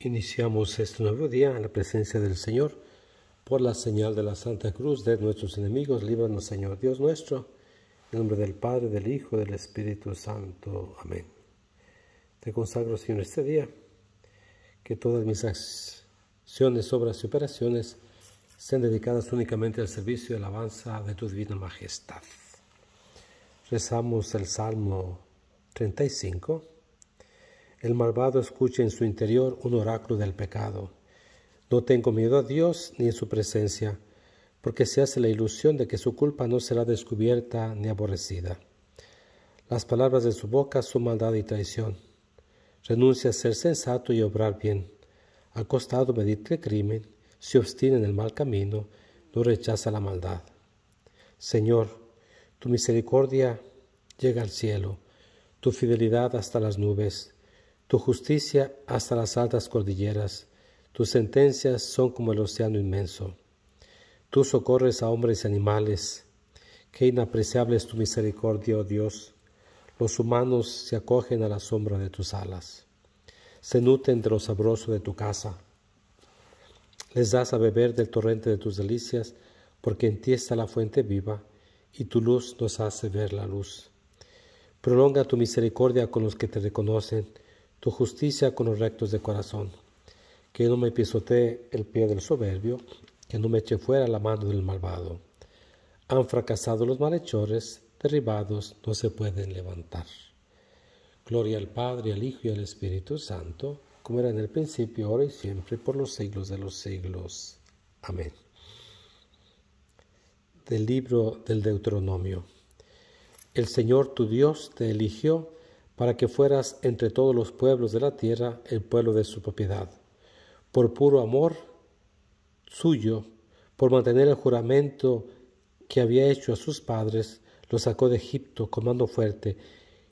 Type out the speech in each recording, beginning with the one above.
Iniciamos este nuevo día en la presencia del Señor. Por la señal de la Santa Cruz de nuestros enemigos, líbranos, Señor Dios nuestro. En nombre del Padre, del Hijo, del Espíritu Santo. Amén. Te consagro, Señor, este día. Que todas mis acciones, obras y operaciones sean dedicadas únicamente al servicio y alabanza de tu divina majestad. Rezamos el Salmo 35 el malvado escucha en su interior un oráculo del pecado. No tengo miedo a Dios ni en su presencia, porque se hace la ilusión de que su culpa no será descubierta ni aborrecida. Las palabras de su boca son maldad y traición. Renuncia a ser sensato y obrar bien. costado medite el crimen, se obstina en el mal camino, no rechaza la maldad. Señor, tu misericordia llega al cielo, tu fidelidad hasta las nubes tu justicia hasta las altas cordilleras, tus sentencias son como el océano inmenso. Tú socorres a hombres y animales, qué inapreciable es tu misericordia, oh Dios. Los humanos se acogen a la sombra de tus alas, se nuten de lo sabroso de tu casa. Les das a beber del torrente de tus delicias, porque en ti está la fuente viva, y tu luz nos hace ver la luz. Prolonga tu misericordia con los que te reconocen, tu justicia con los rectos de corazón. Que no me pisotee el pie del soberbio, que no me eche fuera la mano del malvado. Han fracasado los malhechores, derribados no se pueden levantar. Gloria al Padre, al Hijo y al Espíritu Santo, como era en el principio, ahora y siempre, por los siglos de los siglos. Amén. Del libro del Deuteronomio. El Señor tu Dios te eligió para que fueras entre todos los pueblos de la tierra el pueblo de su propiedad. Por puro amor suyo, por mantener el juramento que había hecho a sus padres, los sacó de Egipto con mando fuerte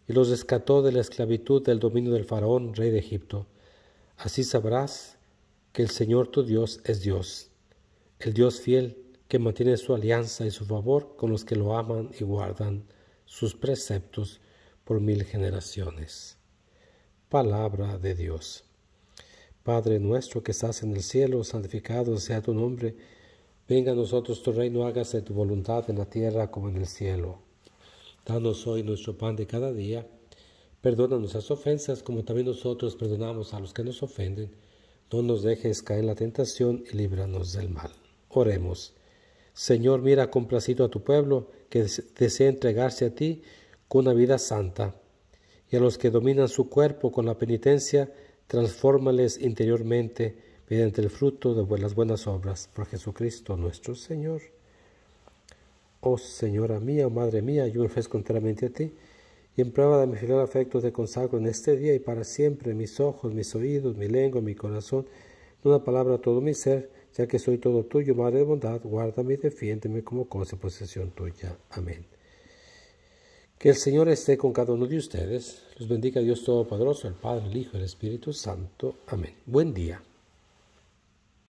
y los rescató de la esclavitud del dominio del faraón, rey de Egipto. Así sabrás que el Señor tu Dios es Dios, el Dios fiel que mantiene su alianza y su favor con los que lo aman y guardan sus preceptos por mil generaciones. Palabra de Dios. Padre nuestro que estás en el cielo, santificado sea tu nombre. Venga a nosotros tu reino, hágase tu voluntad en la tierra como en el cielo. Danos hoy nuestro pan de cada día. Perdona nuestras ofensas como también nosotros perdonamos a los que nos ofenden. No nos dejes caer en la tentación y líbranos del mal. Oremos. Señor, mira complacido a tu pueblo que desea entregarse a ti con una vida santa, y a los que dominan su cuerpo con la penitencia, transfórmales interiormente mediante el fruto de las buenas obras por Jesucristo nuestro Señor. Oh Señora mía, oh Madre mía, yo me ofrezco enteramente a ti, y en prueba de mi final afecto te consagro en este día y para siempre mis ojos, mis oídos, mi lengua, mi corazón, en una palabra todo mi ser, ya que soy todo tuyo, Madre de bondad, guárdame y defiéndeme como cosa y posesión tuya. Amén. Que el Señor esté con cada uno de ustedes. Los bendiga Dios Todopoderoso, el Padre, el Hijo y el Espíritu Santo. Amén. Buen día.